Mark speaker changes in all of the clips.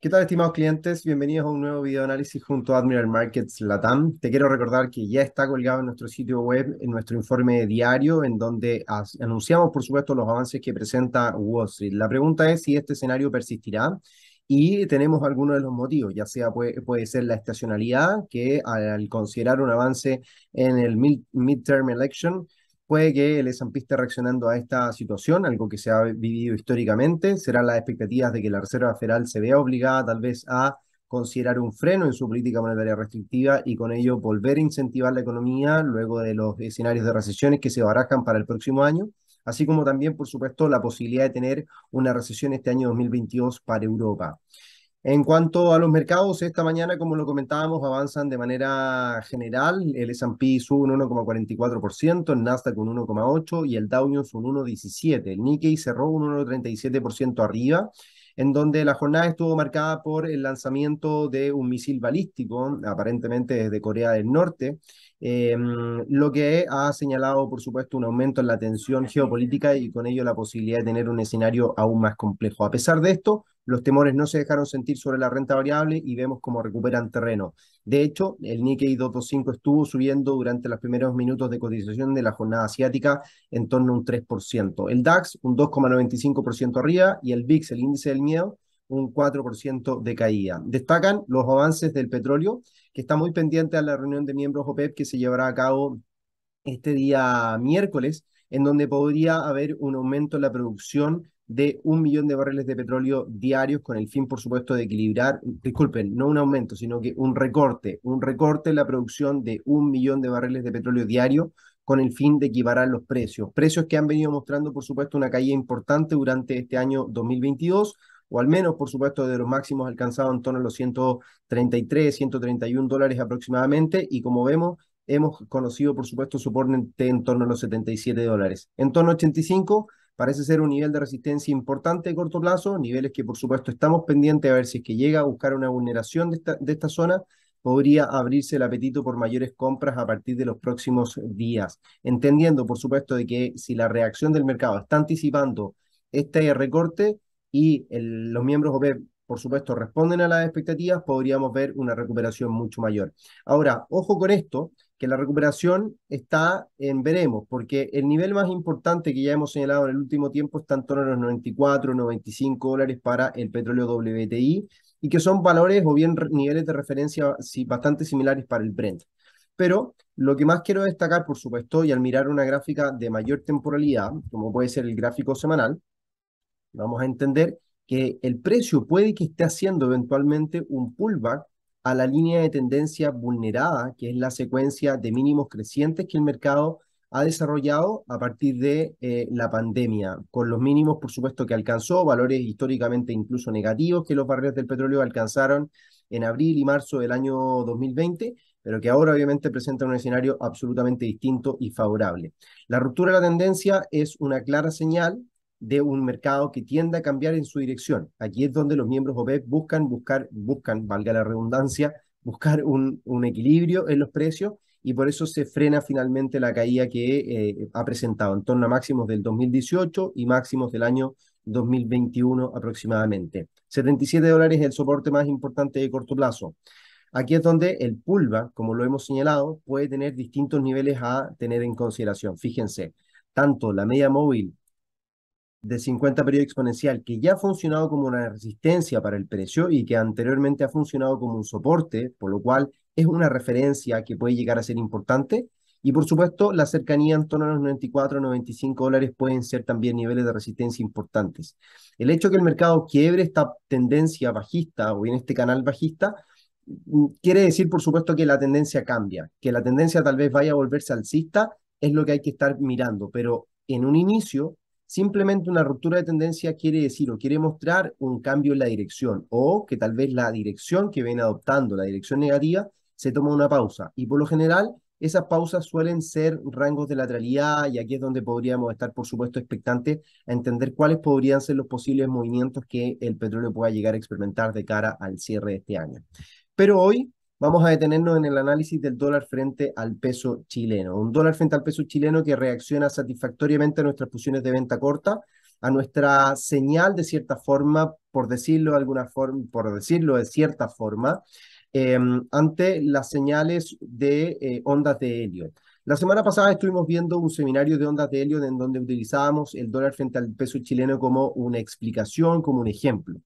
Speaker 1: ¿Qué tal, estimados clientes? Bienvenidos a un nuevo video análisis junto a Admiral Markets Latam. Te quiero recordar que ya está colgado en nuestro sitio web en nuestro informe diario, en donde anunciamos, por supuesto, los avances que presenta Wall Street. La pregunta es si este escenario persistirá y tenemos algunos de los motivos, ya sea puede, ser la estacionalidad, que al considerar un avance en el midterm election, Puede que el S&P esté reaccionando a esta situación, algo que se ha vivido históricamente. Serán las expectativas de que la Reserva Federal se vea obligada tal vez a considerar un freno en su política monetaria restrictiva y con ello volver a incentivar la economía luego de los escenarios de recesiones que se barajan para el próximo año, así como también, por supuesto, la posibilidad de tener una recesión este año 2022 para Europa. En cuanto a los mercados, esta mañana, como lo comentábamos, avanzan de manera general. El S&P sube un 1,44%, el Nasdaq un 1,8% y el Dow Jones un 1,17%. El Nikkei cerró un 1,37% arriba, en donde la jornada estuvo marcada por el lanzamiento de un misil balístico, aparentemente desde Corea del Norte, Em, lo que ha señalado, por supuesto, un aumento en la tensión geopolítica y con ello la posibilidad de tener un escenario aún más complejo. A pesar de esto, los temores no se dejaron sentir sobre la renta variable y vemos cómo recuperan terreno. De hecho, el Nikkei 225 estuvo subiendo durante los primeros minutos de cotización de la jornada asiática en torno a un 3%. El DAX un 2,95% arriba y el VIX, el índice del miedo, un 4% de caída. Destacan los avances del petróleo, que está muy pendiente a la reunión de miembros OPEP que se llevará a cabo este día miércoles, en donde podría haber un aumento en la producción de un millón de barriles de petróleo diarios con el fin, por supuesto, de equilibrar, disculpen, no un aumento, sino que un recorte, un recorte en la producción de un millón de barriles de petróleo diario con el fin de equiparar los precios. Precios que han venido mostrando, por supuesto, una caída importante durante este año 2022 o al menos, por supuesto, de los máximos alcanzados en torno a los 133, 131 dólares aproximadamente, y como vemos, hemos conocido, por supuesto, soporte en torno a los 77 dólares. En torno a 85 parece ser un nivel de resistencia importante a corto plazo, niveles que, por supuesto, estamos pendientes a ver si es que llega a buscar una vulneración de esta, de esta zona podría abrirse el apetito por mayores compras a partir de los próximos días, entendiendo, por supuesto, de que si la reacción del mercado está anticipando este recorte, y los miembros OPEP, por supuesto, responden a las expectativas, podríamos ver una recuperación mucho mayor. Ahora, ojo con esto, que la recuperación está en veremos, porque el nivel más importante que ya hemos señalado en el último tiempo está en torno a los 94, 95 dólares para el petróleo WTI, y que son valores o bien niveles de referencia bastante similares para el Brent. Pero lo que más quiero destacar, por supuesto, y al mirar una gráfica de mayor temporalidad, como puede ser el gráfico semanal, Vamos a entender que el precio puede que esté haciendo eventualmente un pullback a la línea de tendencia vulnerada, que es la secuencia de mínimos crecientes que el mercado ha desarrollado a partir de eh, la pandemia, con los mínimos, por supuesto, que alcanzó, valores históricamente incluso negativos que los barriles del petróleo alcanzaron en abril y marzo del año 2020, pero que ahora obviamente presentan un escenario absolutamente distinto y favorable. La ruptura de la tendencia es una clara señal de un mercado que tienda a cambiar en su dirección. Aquí es donde los miembros OPEC buscan, buscar, buscan, valga la redundancia, buscar un, equilibrio en los precios y por eso se frena finalmente la caída que eh, ha presentado en torno a máximos del 2018 y máximos del año 2021 aproximadamente. 77 dólares es el soporte más importante de corto plazo. Aquí es donde el pulva, como lo hemos señalado, puede tener distintos niveles a tener en consideración. Fíjense, tanto la media móvil de 50 periodo exponencial que ya ha funcionado como una resistencia para el precio y que anteriormente ha funcionado como un soporte, por lo cual es una referencia que puede llegar a ser importante. Y por supuesto, la cercanía en torno a los 94, 95 dólares pueden ser también niveles de resistencia importantes. El hecho que el mercado quiebre esta tendencia bajista o bien este canal bajista mm, quiere decir, por supuesto, que la tendencia cambia, que la tendencia tal vez vaya a volverse alcista, es lo que hay que estar mirando, pero en un inicio Simplemente una ruptura de tendencia quiere decir o quiere mostrar un cambio en la dirección o que tal vez la dirección que ven adoptando, la dirección negativa, se toma una pausa. Y por lo general, esas pausas suelen ser rangos de lateralidad y aquí es donde podríamos estar, por supuesto, expectantes a entender cuáles podrían ser los posibles movimientos que el petróleo pueda llegar a experimentar de cara al cierre de este año. Pero hoy Vamos a detenernos en el análisis del dólar frente al peso chileno. Un dólar frente al peso chileno que reacciona satisfactoriamente a nuestras posiciones de venta corta, a nuestra señal de cierta forma, por decirlo de alguna forma, por decirlo de cierta forma, em, ante las señales de eh, ondas de Elliot. La semana pasada estuvimos viendo un seminario de ondas de Elliot en donde utilizábamos el dólar frente al peso chileno como una explicación, como un ejemplo.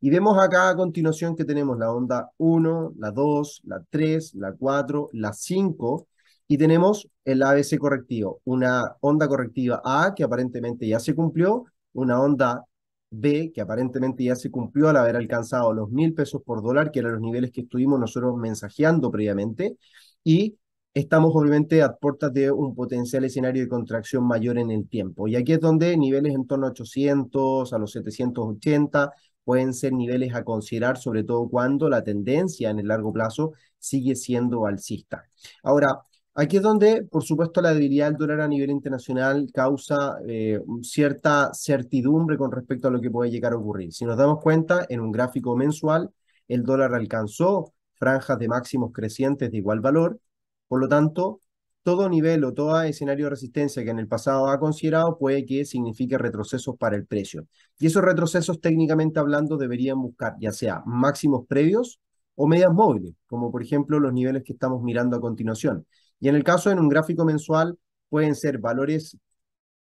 Speaker 1: Y vemos acá a continuación que tenemos la onda 1, la 2, la 3, la 4, la 5, y tenemos el ABC correctivo, una onda correctiva A que aparentemente ya se cumplió, una onda B que aparentemente ya se cumplió al haber alcanzado los mil pesos por dólar, que eran los niveles que estuvimos nosotros mensajeando previamente, y estamos obviamente a puertas de un potencial escenario de contracción mayor en el tiempo. Y aquí es donde niveles en torno a 800, a los 780, pueden ser niveles a considerar, sobre todo cuando la tendencia en el largo plazo sigue siendo alcista. Ahora, aquí es donde, por supuesto, la debilidad del dólar a nivel internacional causa eh, cierta certidumbre con respecto a lo que puede llegar a ocurrir. Si nos damos cuenta, en un gráfico mensual, el dólar alcanzó franjas de máximos crecientes de igual valor, por lo tanto, todo nivel o todo escenario de resistencia que en el pasado ha considerado puede que signifique retrocesos para el precio. Y esos retrocesos, técnicamente hablando, deberían buscar ya sea máximos previos o medias móviles, como por ejemplo los niveles que estamos mirando a continuación. Y en el caso de un gráfico mensual, pueden ser valores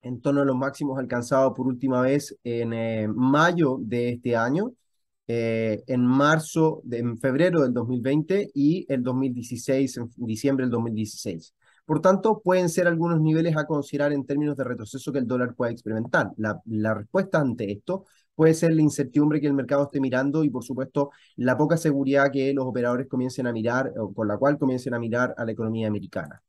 Speaker 1: en torno a los máximos alcanzados por última vez en eh, mayo de este año, eh, en marzo, en febrero del 2020 y el 2016, en diciembre del 2016. Por tanto, pueden ser algunos niveles a considerar en términos de retroceso que el dólar pueda experimentar. La, respuesta ante esto puede ser la incertidumbre que el mercado esté mirando y, por supuesto, la poca seguridad que los operadores comiencen a mirar o con la cual comiencen a mirar a la economía americana.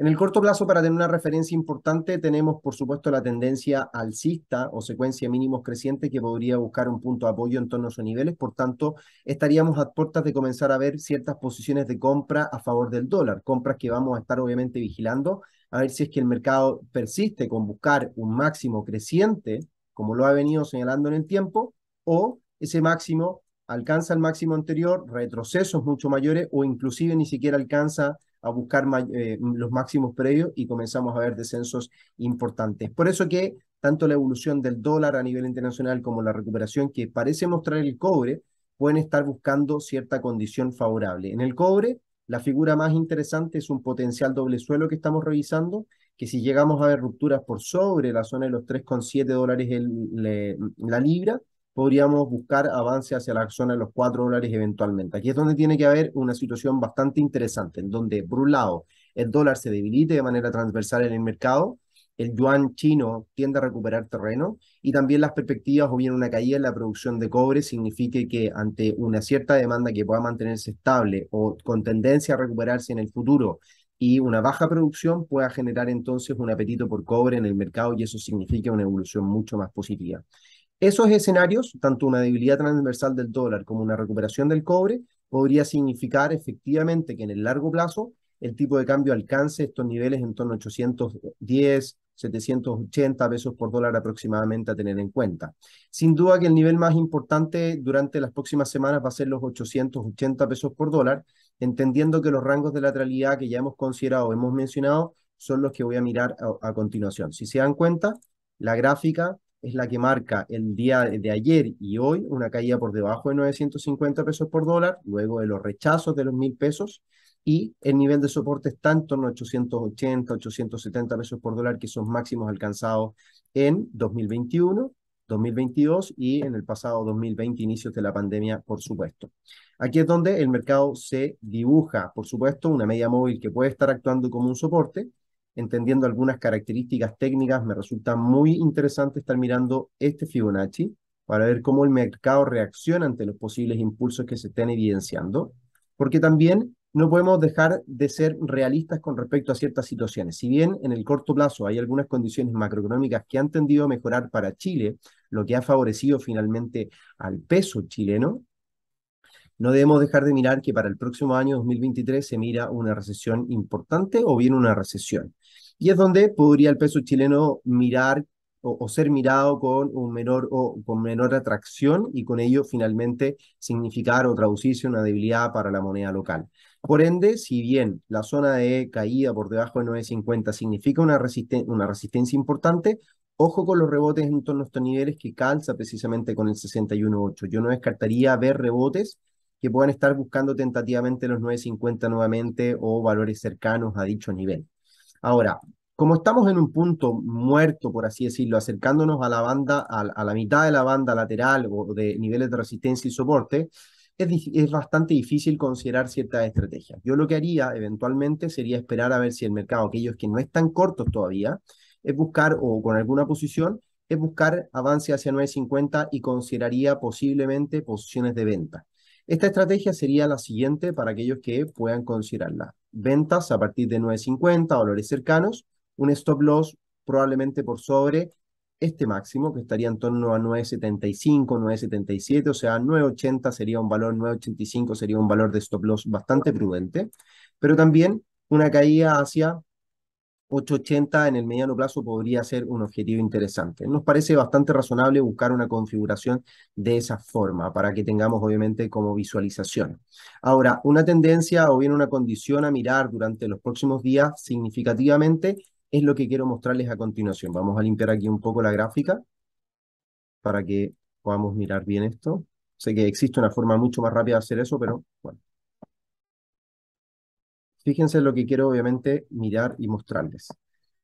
Speaker 1: En el corto plazo, para tener una referencia importante, tenemos por supuesto la tendencia alcista o secuencia mínimos crecientes que podría buscar un punto de apoyo en torno a sus niveles. Por tanto, estaríamos a puertas de comenzar a ver ciertas posiciones de compra a favor del dólar, compras que vamos a estar obviamente vigilando a ver si es que el mercado persiste con buscar un máximo creciente, como lo ha venido señalando en el tiempo, o ese máximo alcanza el máximo anterior, retrocesos mucho mayores o inclusive ni siquiera alcanza a buscar eh, los máximos previos y comenzamos a ver descensos importantes. Por eso que tanto la evolución del dólar a nivel internacional como la recuperación que parece mostrar el cobre pueden estar buscando cierta condición favorable. En el cobre, la figura más interesante es un potencial doble suelo que estamos revisando, que si llegamos a ver rupturas por sobre la zona de los 3,7 dólares el, la libra, podríamos buscar avance hacia la zona de los cuatro dólares eventualmente. Aquí es donde tiene que haber una situación bastante interesante, en donde, por un lado, el dólar se debilite de manera transversal en el mercado, el yuan chino tiende a recuperar terreno y también las perspectivas o bien una caída en la producción de cobre signifique que ante una cierta demanda que pueda mantenerse estable o con tendencia a recuperarse en el futuro y una baja producción pueda generar entonces un apetito por cobre en el mercado y eso significa una evolución mucho más positiva. Esos escenarios, tanto una debilidad transversal del dólar como una recuperación del cobre, podría significar efectivamente que en el largo plazo el tipo de cambio alcance estos niveles en torno a 810, 780 pesos por dólar aproximadamente a tener en cuenta. Sin duda que el nivel más importante durante las próximas semanas va a ser los 880 pesos por dólar, entendiendo que los rangos de lateralidad que ya hemos considerado, hemos mencionado, son los que voy a mirar a, a continuación. Si se dan cuenta, la gráfica es la que marca el día de ayer y hoy una caída por debajo de 950 pesos por dólar, luego de los rechazos de los 1000 pesos y el nivel de soporte tanto en 880, 870 pesos por dólar, que son máximos alcanzados en 2021 2022 y en el pasado 2020, inicios de la pandemia, por supuesto. Aquí es donde el mercado se dibuja, por supuesto, una media móvil que puede estar actuando como un soporte, entendiendo algunas características técnicas, me resulta muy interesante estar mirando este Fibonacci para ver cómo el mercado reacciona ante los posibles impulsos que se estén evidenciando, porque también no podemos dejar de ser realistas con respecto a ciertas situaciones. Si bien en el corto plazo hay algunas condiciones macroeconómicas que han tendido a mejorar para Chile, lo que ha favorecido finalmente al peso chileno, no debemos dejar de mirar que para el próximo año 2023 se mira una recesión importante o bien una recesión. Y es donde podría el peso chileno mirar o, ser mirado con un menor o con menor atracción y con ello finalmente significar o traducirse una debilidad para la moneda local. Por ende, si bien la zona de caída por debajo de 9.50 significa una, una resistencia importante, ojo con los rebotes en torno a estos niveles que calza precisamente con el 61.8. Yo no descartaría ver rebotes que puedan estar buscando tentativamente los 950 nuevamente o valores cercanos a dicho nivel. Ahora, como estamos en un punto muerto, por así decirlo, acercándonos a la banda, a, la mitad de la banda lateral o de niveles de resistencia y soporte, es, es, bastante difícil considerar ciertas estrategias. Yo lo que haría eventualmente sería esperar a ver si el mercado, aquellos que no están cortos todavía, es buscar o con alguna posición, es buscar avance hacia 950 y consideraría posiblemente posiciones de venta. Esta estrategia sería la siguiente para aquellos que puedan considerarla. Ventas a partir de 9.50, valores cercanos, un stop loss probablemente por sobre este máximo, que estaría en torno a 9.75, 9.77, o sea, 9.80 sería un valor, 9.85 sería un valor de stop loss bastante prudente, pero también una caída hacia 880 en el mediano plazo podría ser un objetivo interesante. Nos parece bastante razonable buscar una configuración de esa forma para que tengamos obviamente como visualización. Ahora, una tendencia o bien una condición a mirar durante los próximos días significativamente es lo que quiero mostrarles a continuación. Vamos a limpiar aquí un poco la gráfica para que podamos mirar bien esto. Sé que existe una forma mucho más rápida de hacer eso, pero bueno. Fíjense lo que quiero obviamente mirar y mostrarles.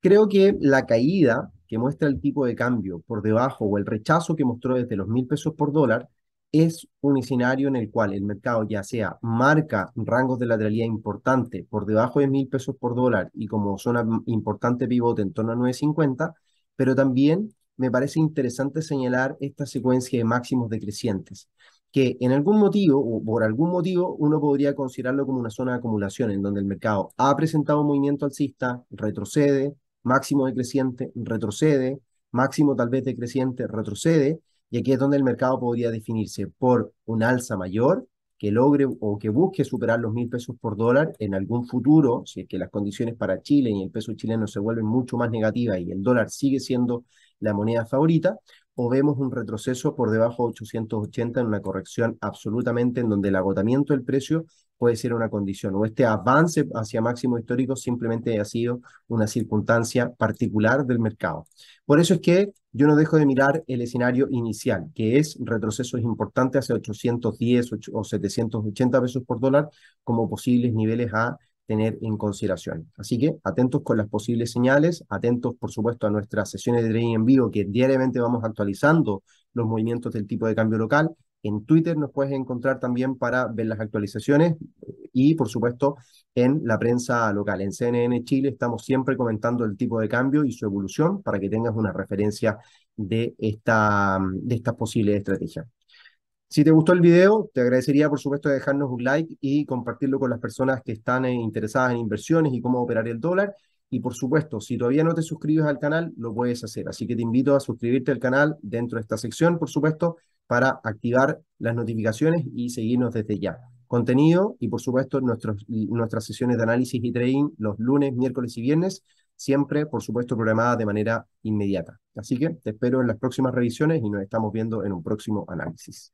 Speaker 1: Creo que la caída que muestra el tipo de cambio por debajo o el rechazo que mostró desde los mil pesos por dólar es un escenario en el cual el mercado ya sea marca rangos de lateralidad importante por debajo de mil pesos por dólar y como zona importante pivote en torno a 9.50, pero también me parece interesante señalar esta secuencia de máximos decrecientes que en algún motivo o por algún motivo uno podría considerarlo como una zona de acumulación en donde el mercado ha presentado un movimiento alcista, retrocede, máximo decreciente, retrocede, máximo tal vez decreciente, retrocede, y aquí es donde el mercado podría definirse por un alza mayor que logre o que busque superar los mil pesos por dólar en algún futuro, si es que las condiciones para Chile y el peso chileno se vuelven mucho más negativas y el dólar sigue siendo la moneda favorita, o vemos un retroceso por debajo de 880 en una corrección absolutamente en donde el agotamiento del precio puede ser una condición o este avance hacia máximo histórico simplemente ha sido una circunstancia particular del mercado. Por eso es que yo no dejo de mirar el escenario inicial, que es retrocesos importante hacia 810 o 780 pesos por dólar como posibles niveles a tener en consideración. Así que atentos con las posibles señales, atentos por supuesto a nuestras sesiones de trading en vivo que diariamente vamos actualizando los movimientos del tipo de cambio local. En Twitter nos puedes encontrar también para ver las actualizaciones y por supuesto en la prensa local. En CNN Chile estamos siempre comentando el tipo de cambio y su evolución para que tengas una referencia de, esta, de estas posibles estrategias. Si te gustó el video, te agradecería por supuesto dejarnos un like y compartirlo con las personas que están eh, interesadas en inversiones y cómo operar el dólar. Y por supuesto, si todavía no te suscribes al canal, lo puedes hacer. Así que te invito a suscribirte al canal dentro de esta sección, por supuesto, para activar las notificaciones y seguirnos desde ya. Contenido y por supuesto nuestras sesiones de análisis y trading los lunes, miércoles y viernes, siempre por supuesto programadas de manera inmediata. Así que te espero en las próximas revisiones y nos estamos viendo en un próximo análisis.